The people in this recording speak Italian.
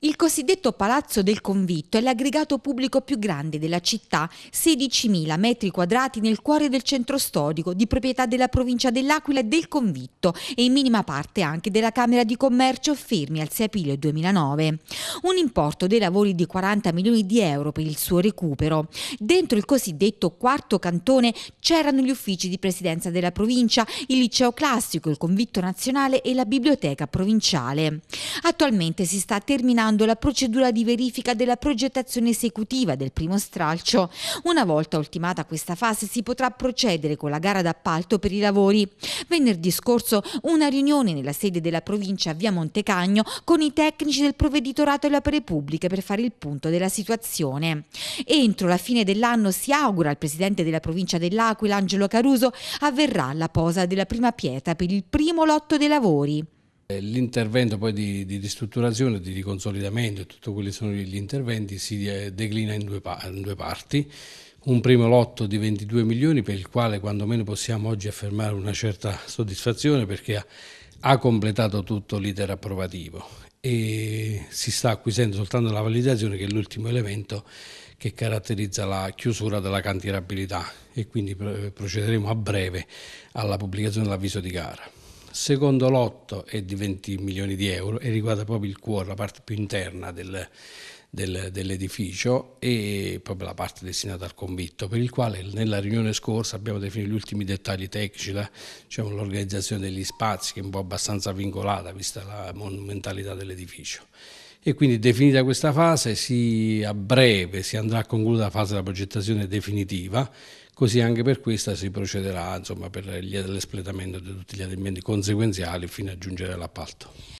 Il cosiddetto Palazzo del Convitto è l'aggregato pubblico più grande della città, 16.000 metri quadrati nel cuore del centro storico, di proprietà della provincia dell'Aquila e del Convitto e in minima parte anche della Camera di Commercio fermi al 6 aprile 2009. Un importo dei lavori di 40 milioni di euro per il suo recupero. Dentro il cosiddetto quarto cantone c'erano gli uffici di presidenza della provincia, il liceo classico, il Convitto nazionale e la biblioteca provinciale. Attualmente si sta terminando avviando la procedura di verifica della progettazione esecutiva del primo stralcio. Una volta ultimata questa fase si potrà procedere con la gara d'appalto per i lavori. Venerdì scorso una riunione nella sede della provincia via Montecagno con i tecnici del provveditorato alle opere pubbliche per fare il punto della situazione. Entro la fine dell'anno si augura al presidente della provincia dell'Aquila Angelo Caruso avverrà la posa della prima pietra per il primo lotto dei lavori. Eh, l'intervento poi di, di ristrutturazione, di riconsolidamento e tutti quelli sono gli interventi si eh, declina in due, in due parti. Un primo lotto di 22 milioni per il quale quantomeno possiamo oggi affermare una certa soddisfazione perché ha, ha completato tutto l'iter approvativo e si sta acquisendo soltanto la validazione che è l'ultimo elemento che caratterizza la chiusura della cantierabilità e quindi eh, procederemo a breve alla pubblicazione dell'avviso di gara secondo lotto è di 20 milioni di euro e riguarda proprio il cuore, la parte più interna del, del, dell'edificio e proprio la parte destinata al convitto, per il quale nella riunione scorsa abbiamo definito gli ultimi dettagli tecnici, diciamo, l'organizzazione degli spazi che è un po' abbastanza vincolata vista la monumentalità dell'edificio e quindi definita questa fase si, a breve si andrà a concludere la fase della progettazione definitiva, così anche per questa si procederà insomma, per l'espletamento di tutti gli elementi conseguenziali fino a giungere all'appalto.